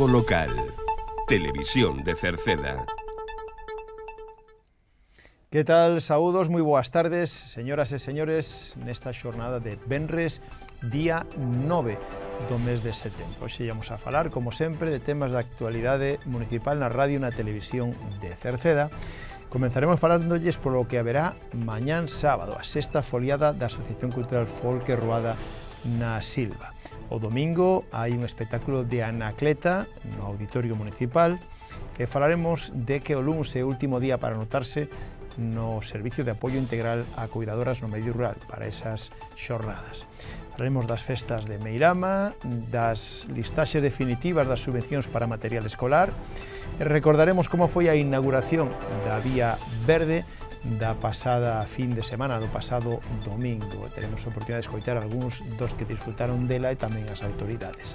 Informativo local. Televisión de Cerceda. Que tal? Saúdos, moi boas tardes, señoras e señores, nesta xornada de Benres, día 9 do mes de setembro. Hoxe íamos a falar, como sempre, de temas da actualidade municipal na radio e na televisión de Cerceda. Comenzaremos falándolles polo que haberá mañán sábado, a sexta foliada da Asociación Cultural Folke Ruada na Silva. O domingo hai un espectáculo de Anacleta no Auditorio Municipal e falaremos de que o lunes é o último día para anotarse no Servicio de Apoio Integral a Cuidadoras no Medio Rural para esas xornadas. Falaremos das festas de Meirama, das listaxes definitivas das subvencións para material escolar, e recordaremos como foi a inauguración da Vía Verde da pasada fin de semana, do pasado domingo. Teremos oportunidade de escoitar algúns dos que disfrutaron dela e tamén as autoridades.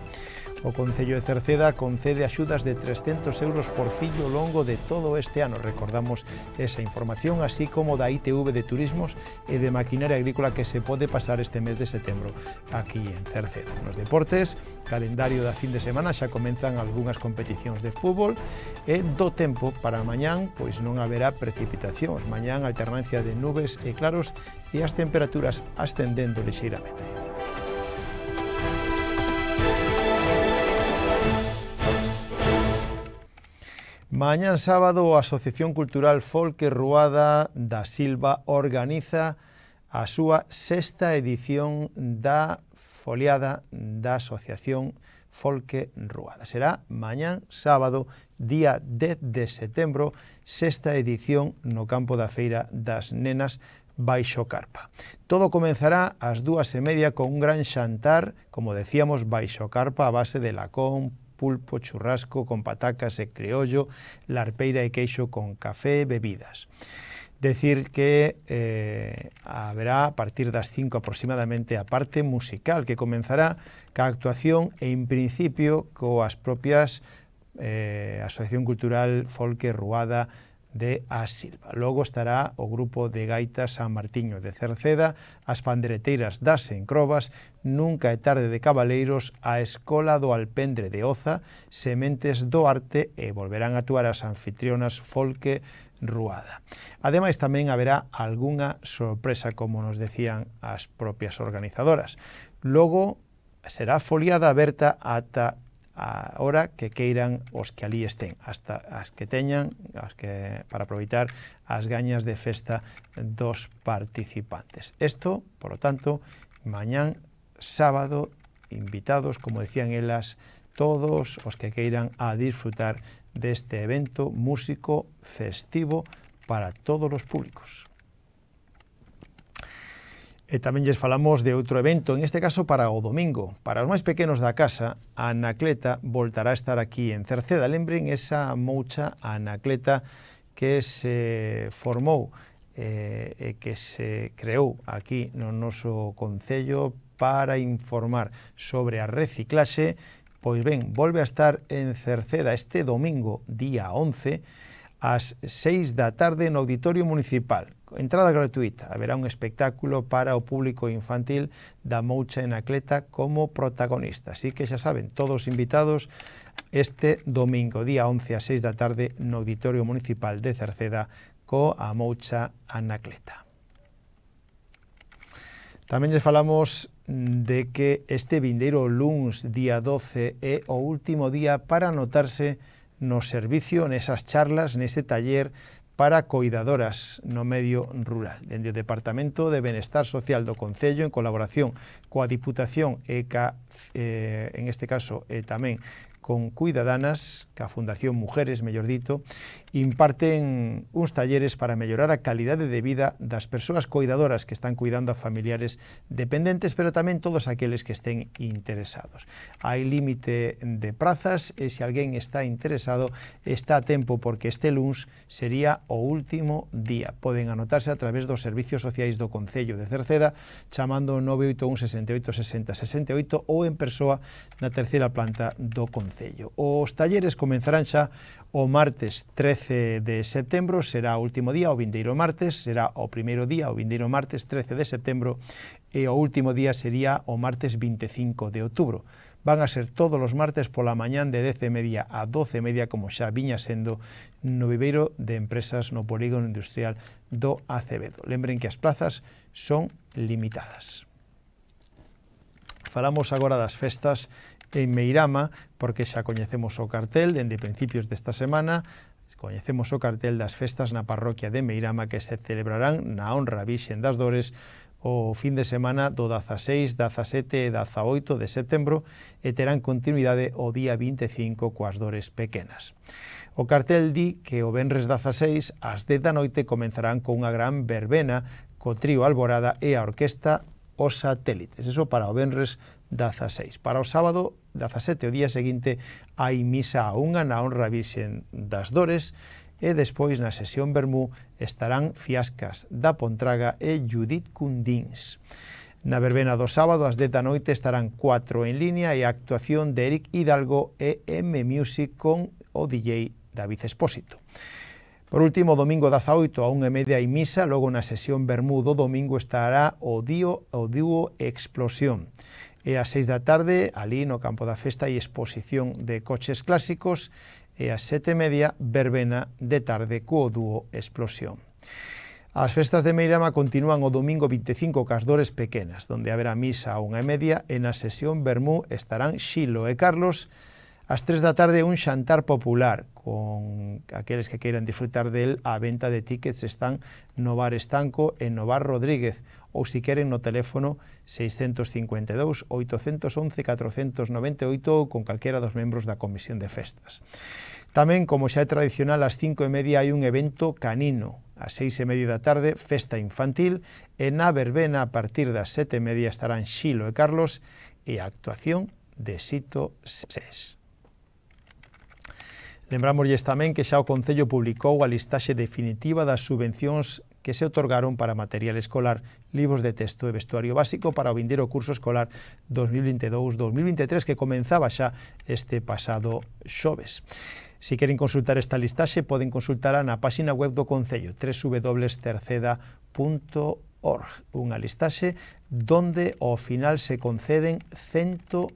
O Concello de Cerceda concede axudas de 300 euros por fillo longo de todo este ano. Recordamos esa información, así como da ITV de Turismos e de Maquinaria Agrícola que se pode pasar este mes de setembro aquí en Cerceda. Nos deportes, calendario da fin de semana, xa comenzan algunhas competicións de fútbol e do tempo para mañán pois non haberá precipitacións. Mañán alternancia de nubes e claros e as temperaturas ascendendo lixeiramente. Mañán sábado, a Asociación Cultural Folque Ruada da Silva organiza a súa sexta edición da foliada da Asociación Folque Ruada. Será mañán sábado, día 10 de setembro, sexta edición no campo da Feira das Nenas baixo carpa. Todo comenzará ás dúas e media con un gran xantar, como decíamos, baixo carpa a base de lacón, pulpo, churrasco con patacas e creollo, larpeira e queixo con café e bebidas. Decir que eh, haberá a partir das 5 aproximadamente a parte musical que comenzará ca actuación e en principio coas propias eh, Asociación Cultural Folque Ruada de A Silva. Logo estará o grupo de gaitas San Martiño de Cerceda, as pandereteiras das Encrobas, Nunca é tarde de Cabaleiros, a Escola do Alpendre de Oza, Sementes do Arte e volverán a actuar as anfitrionas Folque Ruada. Ademais tamén haberá algunha sorpresa, como nos decían as propias organizadoras. Logo será foliada aberta ata a hora que queiran os que ali estén, hasta as que teñan as que para aproveitar as gañas de festa dos participantes. Isto, por lo tanto, mañán sábado invitados, como decían elas, todos os que queiran a disfrutar deste evento músico festivo para todos os públicos. E tamén lles falamos de outro evento, en este caso para o domingo. Para os máis pequenos da casa, a Anacleta voltará a estar aquí en Cerceda. Lembren esa moucha Anacleta que se formou eh, que se creou aquí no noso Concello para informar sobre a reciclaxe, pois ben, volve a estar en Cerceda este domingo, día 11, ás 6 da tarde no Auditorio Municipal. Entrada gratuita. Haberá un espectáculo para o público infantil da Moucha en Acleta como protagonista. Así que xa saben, todos invitados este domingo, día 11 a 6 da tarde, no Auditorio Municipal de Cerceda, co a Moucha Anacleta. Tamén lles falamos de que este vindeiro luns, día 12, é o último día para anotarse no servicio, nesas charlas, nese taller para coidadoras no medio rural. Dende o Departamento de Benestar Social do Concello, en colaboración coa Diputación e ca, eh, en este caso eh, tamén con Cuidadanas, que a Fundación Mujeres, mellor dito, imparten uns talleres para mellorar a calidade de vida das persoas cuidadoras que están cuidando a familiares dependentes, pero tamén todos aqueles que estén interesados. Hai límite de prazas e se alguén está interesado, está a tempo porque este luns sería o último día. Poden anotarse a través dos servicios sociais do Concello de Cerceda chamando 981 68 60 68 ou en persoa na terceira planta do Concello Concello. Os talleres comenzarán xa o martes 13 de setembro, será o último día, o vindeiro martes, será o primeiro día, o vindeiro martes 13 de setembro, e o último día sería o martes 25 de outubro van a ser todos os martes pola mañán de 10 e media a 12 e media, como xa viña sendo, no viveiro de empresas no polígono industrial do Acevedo. Lembren que as plazas son limitadas. Falamos agora das festas en Meirama, porque xa coñecemos o cartel dende principios desta semana, coñecemos o cartel das festas na parroquia de Meirama que se celebrarán na honra vixen das dores o fin de semana do 16, 17 e 18 de setembro e terán continuidade o día 25 coas dores pequenas. O cartel di que o Benres 16 ás 10 da noite comenzarán cunha gran verbena co trío Alborada e a orquesta Os Satélites. Eso para o Benres 16. 16. Para o sábado 17, o día seguinte, hai misa a unha na honra virxen das Dores e despois na sesión Bermú estarán Fiascas da Pontraga e Judith Cundins. Na verbena do sábado ás 10 da noite estarán 4 en línea e a actuación de Eric Hidalgo e M Music con o DJ David Espósito. Por último, domingo 18 a 1 e media hai misa, logo na sesión Bermudo domingo estará o, dio, o dúo Explosión e ás 6 da tarde, ali no campo da festa, hai exposición de coches clásicos e ás e media, verbena de tarde co dúo Explosión. As festas de Meirama continúan o domingo 25 cas dores pequenas, donde haberá misa a unha e media e na sesión Bermú estarán Xilo e Carlos, As 3 da tarde un xantar popular con aqueles que queiran disfrutar del a venta de tickets están no Bar Estanco e no Bar Rodríguez ou se si queren no teléfono 652 811 498 ou con calquera dos membros da Comisión de Festas. Tamén, como xa é tradicional, ás 5 e media hai un evento canino. A 6 e media da tarde, festa infantil, e na verbena a partir das 7 e media estarán Xilo e Carlos e a actuación de Sito Sés. Lembrámoslle tamén que xa o Concello publicou a listaxe definitiva das subvencións que se otorgaron para material escolar, libros de texto e vestuario básico para o vindero curso escolar 2022-2023 que comenzaba xa este pasado xoves. Si queren consultar esta listaxe, poden consultar na páxina web do Concello, www.terceda.org, unha listaxe donde ao final se conceden 120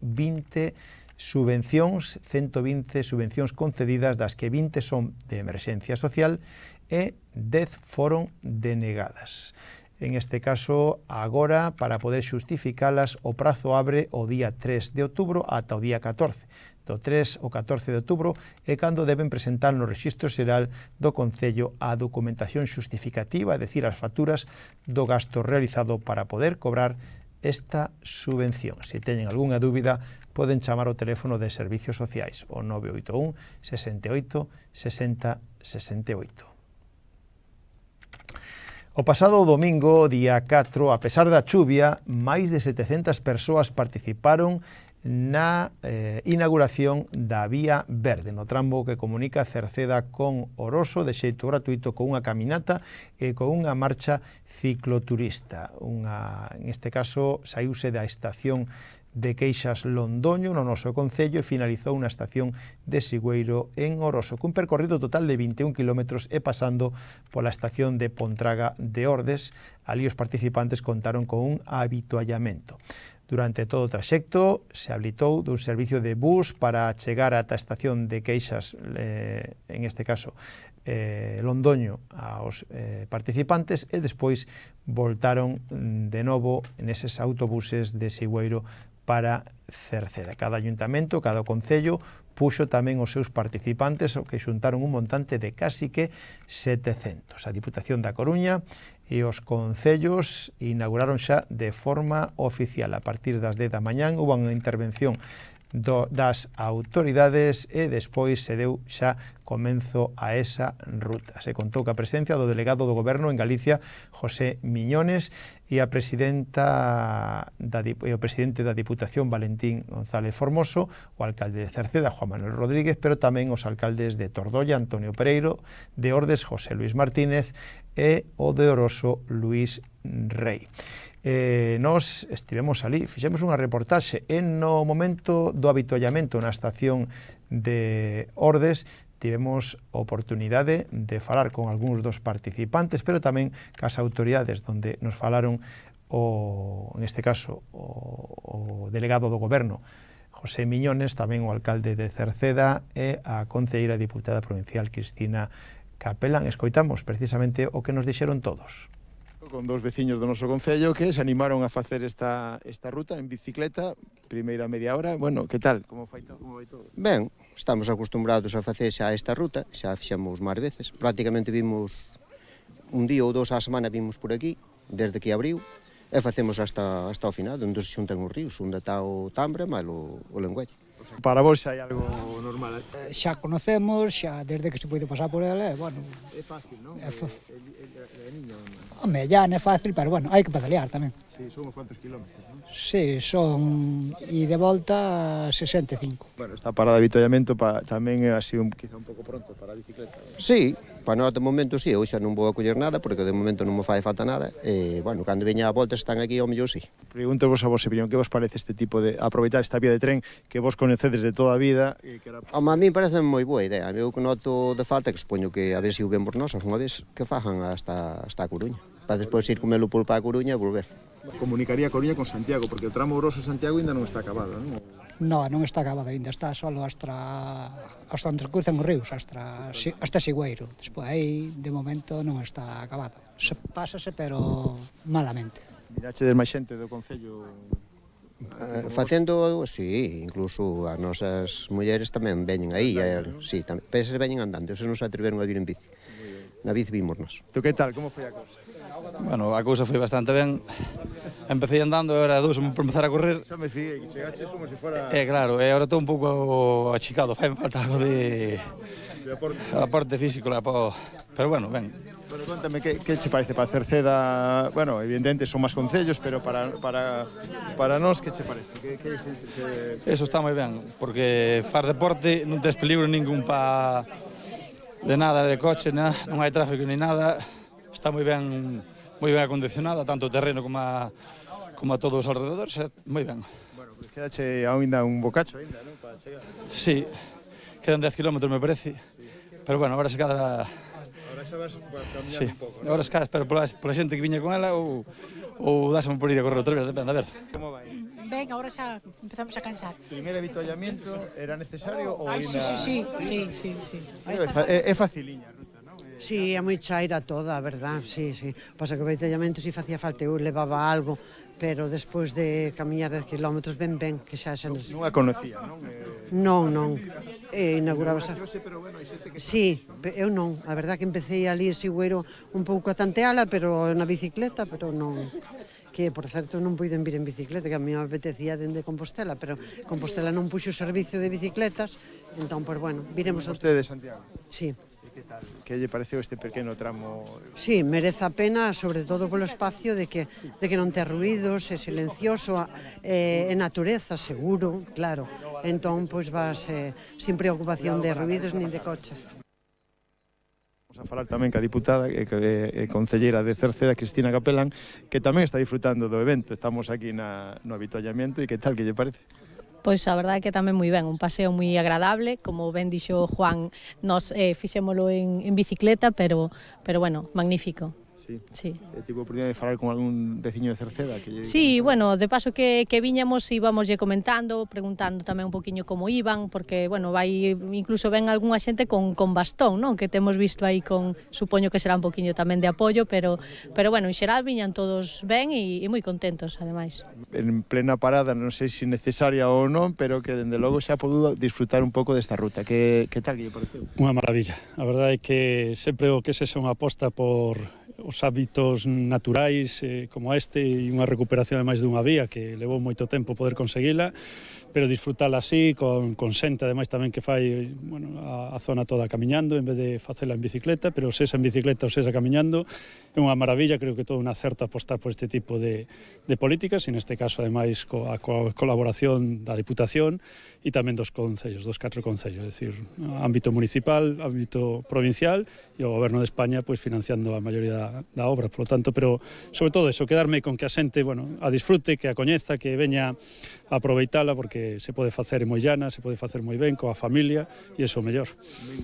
subvencións, 120 subvencións concedidas, das que 20 son de emerxencia social e 10 foron denegadas. En este caso, agora, para poder xustificalas, o prazo abre o día 3 de outubro ata o día 14 do 3 ao 14 de outubro e cando deben presentar no Rexistro Xeral do Concello a documentación xustificativa, é dicir, as facturas do gasto realizado para poder cobrar esta subvención. Se teñen algunha dúbida, poden chamar o teléfono de Servicios Sociais, o 981 68 60 68. O pasado domingo, día 4, a pesar da chuvia, máis de 700 persoas participaron na eh, inauguración da Vía Verde, no trambo que comunica Cerceda con Oroso de xeito gratuito con unha caminata e con unha marcha cicloturista. Unha, en este caso, saíuse da estación de Queixas Londoño no noso Concello e finalizou na estación de Sigüeiro en Oroso, cun percorrido total de 21 km e pasando pola estación de Pontraga de Ordes Ali os participantes contaron con un habituallamento. Durante todo o traxecto se habilitou dun servicio de bus para chegar ata a estación de queixas, eh, en este caso, eh, Londoño aos eh, participantes e despois voltaron mm, de novo neses autobuses de Sigüeiro para Cerceda. Cada ayuntamento, cada concello puxo tamén os seus participantes o que xuntaron un montante de casi que 700. A Diputación da Coruña e os concellos inauguraron xa de forma oficial. A partir das 10 da mañán houve unha intervención do, das autoridades e despois se deu xa comenzo a esa ruta. Se contou a presencia do delegado do goberno en Galicia, José Miñones, e a presidenta da, e o presidente da Diputación, Valentín González Formoso, o alcalde de Cerceda, Juan Manuel Rodríguez, pero tamén os alcaldes de Tordolla, Antonio Pereiro, de Ordes, José Luis Martínez, e o de Oroso, Luis Rey eh, nos estivemos ali, fixemos unha reportaxe en no momento do habituallamento na estación de Ordes tivemos oportunidade de falar con algúns dos participantes, pero tamén cas autoridades onde nos falaron o, en este caso, o, o delegado do goberno, José Miñones, tamén o alcalde de Cerceda e a conceira diputada provincial Cristina Capelán. Escoitamos precisamente o que nos dixeron todos con dous veciños do noso concello que se animaron a facer esta, esta ruta en bicicleta, primeira media hora. Bueno, que tal? Como fai todo? Como vai todo? Ben, estamos acostumbrados a facer xa esta ruta, xa fixamos máis veces. Prácticamente vimos un día ou dos á semana vimos por aquí, desde que abriu, e facemos hasta, hasta o final, onde se xuntan os ríos, onde está o Tambra, mal o, o Lengualle para vos xa hai algo normal. Eh? Xa conocemos, xa desde que se pode pasar por ela, eh, bueno... É fácil, non? É, é, é, é, é, é, é, é, é, é, é, é, é, é, é, é, Sí, son uns cuantos kilómetros, non? Sí, son e de volta 65. Bueno, esta parada de avituallamento pa, tamén é así un, quizá un pouco pronto para a bicicleta. Non? Sí, para nós de momento sí, eu xa non vou a coller nada porque de momento non me fai falta nada e, bueno, cando veña a volta están aquí ao mellor sí. Pregunto vos a vos, Sevillón, que vos parece este tipo de aproveitar esta vía de tren que vos conhecedes de toda a vida? E que era... Home, a mí parece moi boa idea. Eu que noto de falta que supoño que a ver se si o vemos nosas unha vez que fajan hasta, hasta a Coruña. Para despois ir comelo pulpa a Coruña e volver. Comunicaría a Coruña con Santiago, porque o tramo Oroso-Santiago ainda non está acabado, non? No, non está acabado ainda, está só hasta hasta onde cruzan os ríos, hasta hasta Sigüeiro. Despois aí, de momento, non está acabado. Se pásase, pero malamente. Mirache des máis xente do Concello Eh, facendo, sí, incluso as nosas mulleres tamén veñen aí, eh, sí, tamén, peses veñen andando, esos non se atreveron a vir en bici. David Vimornos. Tú que tal, como foi a cousa? Bueno, a cousa foi bastante ben. Empecé andando, era dous por empezar a correr. Xa me fiei, que chegaches como se fora... É eh, claro, e eh, agora estou un pouco achicado, fai falta algo de... De aporte. Aporte físico, la po... Pero bueno, ben. Pero contame, que, que che parece para ceda? Bueno, evidente, son máis concellos, pero para, para, para nós, que che parece? Que, que, que, que... Eso está moi ben, porque far deporte non tes peligro ningún para de nada, de coche, na, non hai tráfico ni nada, está moi ben moi ben acondicionada, tanto o terreno como a, como a todos os alrededores, moi ben. Bueno, pues quedache ainda un bocacho ainda, non, para chegar. Sí, quedan 10 km me parece, pero bueno, agora se cada... Agora xa vas caminar sí. un pouco, Agora se cada, pero pola, pola xente que viña con ela ou, ou dáseme por ir a correr outra vez, depende, a ver. Como vai? ben, agora xa empezamos a cansar. Primeiro avituallamiento era necesario ou ainda... Sí, sí, sí, sí, sí, sí. É, é faciliña a ruta, non? Sí, é moi chaira toda, a verdad, sí, sí. Pasa que o vetellamento si facía falta eu levaba algo, pero despois de camiñar 10 kilómetros ben ben, que xa xa... Non a conocía, non? Eh, non, non. E eh, inauguraba xa... Sí, eu non. A verdad que empecé ali a güero un pouco a tanteala, pero na bicicleta, pero non que por certo non puiden vir en bicicleta, que a mí me apetecía dende Compostela, pero Compostela non puxo servicio de bicicletas, entón, pois, pues, bueno, viremos... a... Ustedes, Santiago? Sí. E que tal? Que lle pareceu este pequeno tramo? Sí, merece a pena, sobre todo polo espacio de que, de que non te ruidos, é silencioso, é, é natureza, seguro, claro. Entón, pois, pues, vas eh, sin preocupación de ruidos nin de coches a falar tamén ca diputada e, e, e concelleira de Cerceda, Cristina Capelán, que tamén está disfrutando do evento. Estamos aquí na, no avituallamento e que tal que lle parece? Pois a verdade é que tamén moi ben, un paseo moi agradable, como ben dixo Juan, nos eh, fixémolo en, en bicicleta, pero, pero bueno, magnífico. Sí. sí. Eh, tipo oportunidade de falar con algún veciño de Cerceda? Que lle... Sí, bueno, de paso que, que viñamos íbamos lle comentando, preguntando tamén un poquinho como iban, porque, bueno, vai, incluso ven algunha xente con, con bastón, non? Que temos visto aí con, supoño que será un poquinho tamén de apoio, pero, pero bueno, en xeral viñan todos ben e, e moi contentos, ademais. En plena parada, non sei se necesaria ou non, pero que, dende logo, xa podo disfrutar un pouco desta ruta. Que, que tal que lle pareceu? Unha maravilla. A verdade é que sempre o que se son aposta por os hábitos naturais eh, como este e unha recuperación de máis dunha vía que levou moito tempo poder conseguila pero disfrutala así, con, con xente ademais tamén que fai bueno, a, a zona toda camiñando en vez de facela en bicicleta pero se esa en bicicleta ou se esa camiñando é unha maravilla, creo que todo un acerto apostar por este tipo de, de políticas e neste caso ademais a co, colaboración da Diputación e tamén dos concellos, dos catro concellos, é dicir, ámbito municipal, ámbito provincial e o Goberno de España pois, financiando a maioría da, obra, por lo tanto, pero sobre todo eso, quedarme con que a xente, bueno, a disfrute, que a coñeza, que veña a aproveitala porque se pode facer moi llana, se pode facer moi ben coa familia e iso mellor.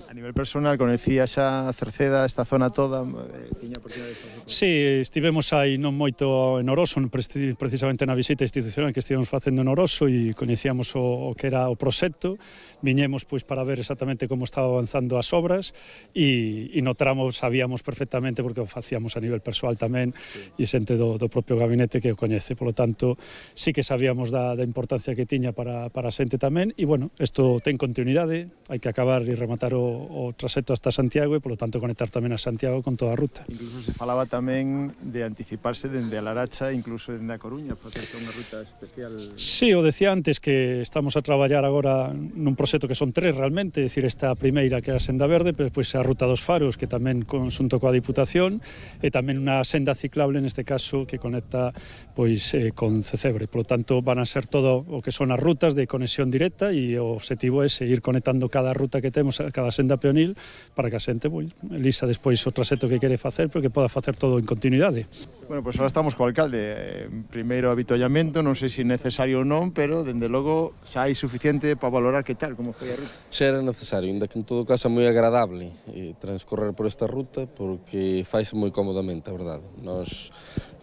A nivel personal, conhecía xa Cerceda, esta zona toda, eh, tiña oportunidade de Sí, estivemos aí non moito en Oroso, precisamente na visita institucional que estivemos facendo en Oroso e coñecíamos o, o que era o proxecto, viñemos pois para ver exactamente como estaba avanzando as obras e, e no tramo sabíamos perfectamente porque o facía coñecíamos a nivel persoal tamén sí. e xente do, do propio gabinete que o coñece. Por lo tanto, sí que sabíamos da, da importancia que tiña para, para a xente tamén e, bueno, isto ten continuidade, hai que acabar e rematar o, o traseto hasta Santiago e, polo tanto, conectar tamén a Santiago con toda a ruta. Incluso se falaba tamén de anticiparse dende a Laracha, incluso dende a Coruña, facerse unha ruta especial. Sí, o decía antes que estamos a traballar agora nun proxecto que son tres realmente, é dicir, esta primeira que é a Senda Verde, pero pois a Ruta dos Faros, que tamén consunto coa Diputación, e eh, tamén unha senda ciclable neste caso que conecta pois eh, con Cecebre. Por lo tanto, van a ser todo o que son as rutas de conexión directa e o objetivo é seguir conectando cada ruta que temos, cada senda peonil para que a xente pois, lisa despois o traseto que quere facer, pero que poda facer todo en continuidade. Bueno, pois pues ahora estamos co alcalde. Primeiro avitollamento, non sei se si necesario ou non, pero dende logo xa hai suficiente para valorar que tal, como foi a ruta. era necesario, ainda que en todo caso é moi agradable eh, transcorrer por esta ruta porque faz moi incómodamente, a verdade. Nós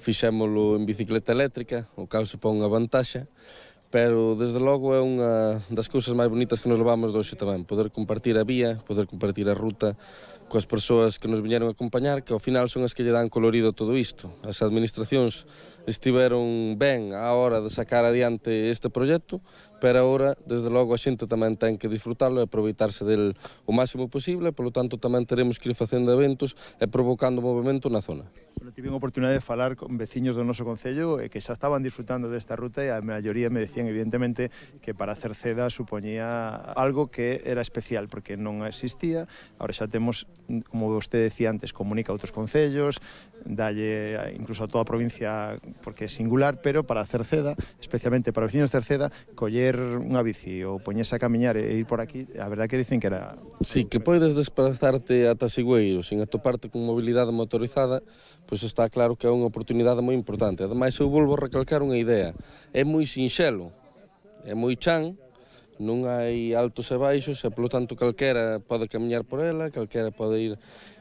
fixémolo en bicicleta eléctrica, o cal supón unha vantaxe, pero desde logo é unha das cousas máis bonitas que nos levamos de hoxe tamén, poder compartir a vía, poder compartir a ruta coas persoas que nos viñeron a acompañar, que ao final son as que lle dan colorido todo isto. As administracións estiveron ben á hora de sacar adiante este proxecto, pero agora, desde logo, a xente tamén ten que disfrutarlo e aproveitarse del o máximo posible, polo tanto tamén teremos que ir facendo eventos e provocando movimento na zona. Bueno, tive a oportunidade de falar con veciños do noso Concello e eh, que xa estaban disfrutando desta ruta e a maioría me decían, evidentemente, que para Cerceda supoñía algo que era especial, porque non existía, ahora xa temos, como vostede decía antes, comunica a outros concellos, dalle eh, incluso a toda a provincia porque é singular, pero para Cerceda, especialmente para vecinos de Cerceda, coller unha bici ou poñese a camiñar e ir por aquí, a verdad que dicen que era... Sí, que podes desplazarte ata Sigüeiro sin atoparte con mobilidade motorizada, pois está claro que é unha oportunidade moi importante. Ademais, eu volvo a recalcar unha idea. É moi sinxelo, é moi chan, non hai altos e baixos e polo tanto calquera pode camiñar por ela, calquera pode ir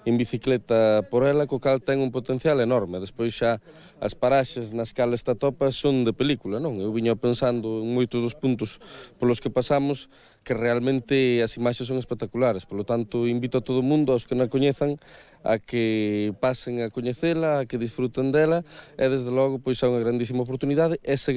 en bicicleta por ela, co cal ten un potencial enorme. Despois xa as paraxes nas cales esta topa son de película, non? Eu viño pensando en moitos dos puntos polos que pasamos que realmente as imaxes son espectaculares. Por lo tanto, invito a todo o mundo, aos que non a coñezan, a que pasen a coñecela, a que disfruten dela, e desde logo pois é unha grandísima oportunidade e se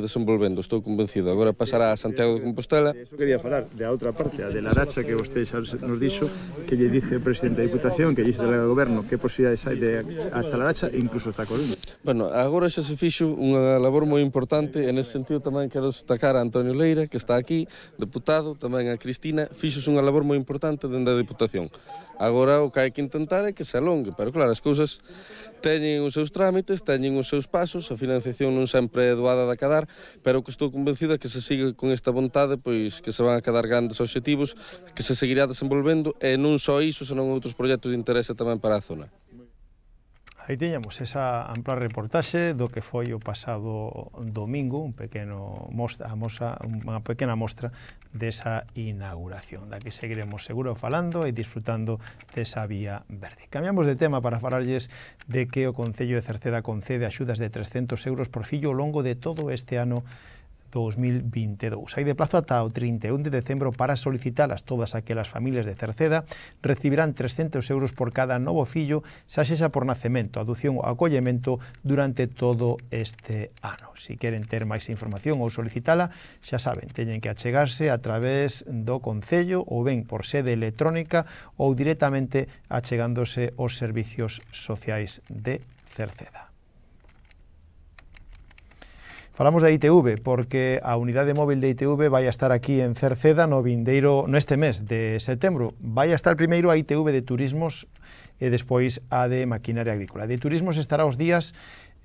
desenvolvendo, estou convencido. Agora pasará a Santiago de Compostela. De eso quería falar, da outra parte, a de racha que vostede xa nos dixo, que lle dice o presidente da Diputación, que lle dice o goberno, que posibilidades hai de hasta la e incluso hasta Coruña. Bueno, agora xa se fixo unha labor moi importante, en ese sentido tamén quero destacar a Antonio Leira, que está aquí, deputado Estado, tamén a Cristina, fixos unha labor moi importante dende a Deputación. Agora o que hai que intentar é que se alongue, pero claro, as cousas teñen os seus trámites, teñen os seus pasos, a financiación non sempre é doada de acadar, pero que estou convencida que se sigue con esta vontade, pois que se van a quedar grandes objetivos, que se seguirá desenvolvendo e non só iso, senón outros proxectos de interese tamén para a zona. Aí teñamos esa ampla reportaxe do que foi o pasado domingo, un pequeno mostra, a mosa, unha pequena mostra desa inauguración, da que seguiremos seguro falando e disfrutando desa vía verde. Cambiamos de tema para falarlles de que o Concello de Cerceda concede axudas de 300 euros por fillo ao longo de todo este ano 2022. Hai de plazo ata o 31 de decembro para solicitalas todas aquelas familias de Cerceda recibirán 300 euros por cada novo fillo xa sexa por nacemento, adución ou acollemento durante todo este ano. Se si queren ter máis información ou solicitala, xa saben, teñen que achegarse a través do Concello ou ben por sede electrónica ou directamente achegándose aos servicios sociais de Cerceda. Falamos da ITV porque a unidade móvil de ITV vai a estar aquí en Cerceda no vindeiro neste mes de setembro. Vai a estar primeiro a ITV de Turismos e despois a de Maquinaria Agrícola. De Turismos estará os días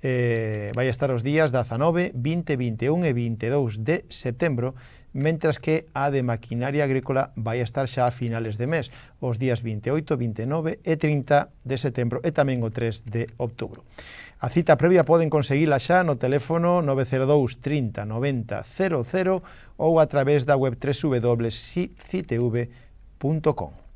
eh, vai estar os días 19, 20, 21 e 22 de setembro, mentras que a de maquinaria agrícola vai estar xa a finales de mes, os días 28, 29 e 30 de setembro e tamén o 3 de outubro. A cita previa poden conseguila xa no teléfono 902 30 90 00 ou a través da web www.citv.com.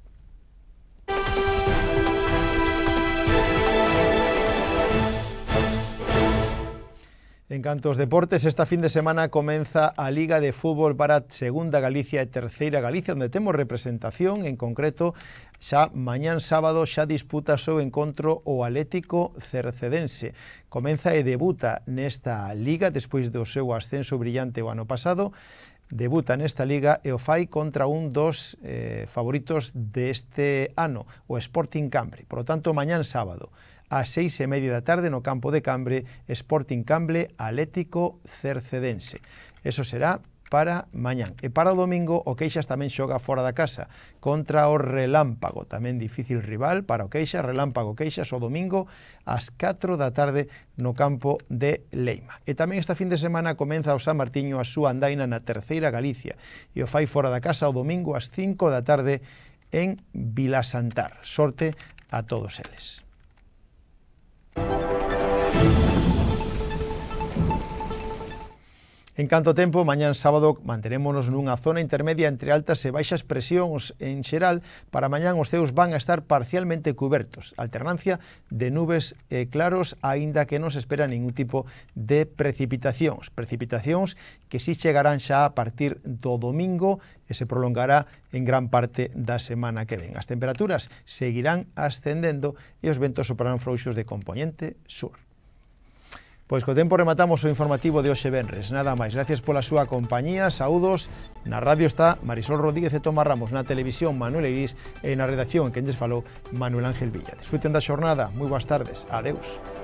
En Cantos deportes, esta fin de semana comeza a Liga de Fútbol para Segunda Galicia e Terceira Galicia, onde temos representación, en concreto, xa mañana sábado xa disputa seu encontro o Atlético Cercedense. Comeza e debuta nesta Liga despois do seu ascenso brillante o ano pasado, debuta nesta liga e o fai contra un dos eh, favoritos deste ano, o Sporting Cambre. Por lo tanto, mañana sábado, ás seis e media da tarde no campo de Cambre, Sporting Cambre Atlético Cercedense. Eso será para mañán. E para o domingo, o Queixas tamén xoga fora da casa, contra o Relámpago, tamén difícil rival para o Queixas, Relámpago Queixas, o domingo ás 4 da tarde no campo de Leima. E tamén esta fin de semana comeza o San Martiño a súa andaina na terceira Galicia, e o fai fora da casa o domingo ás 5 da tarde en Vilasantar. Sorte a todos eles. Thank you. En canto tempo, mañan sábado manterémonos nunha zona intermedia entre altas e baixas presións en xeral, para mañan os ceus van a estar parcialmente cubertos, alternancia de nubes e claros, aínda que non se espera ningún tipo de precipitacións, precipitacións que si chegarán xa a partir do domingo e se prolongará en gran parte da semana que ven. As temperaturas seguirán ascendendo e os ventos soprarán frouxos de componente sur. Pois co tempo rematamos o informativo de hoxe Benres. Nada máis. Gracias pola súa compañía. Saúdos. Na radio está Marisol Rodríguez e Tomás Ramos. Na televisión Manuel Iris e na redacción que enxes falou Manuel Ángel Villa. Disfruten da xornada. Moi boas tardes. Adeus.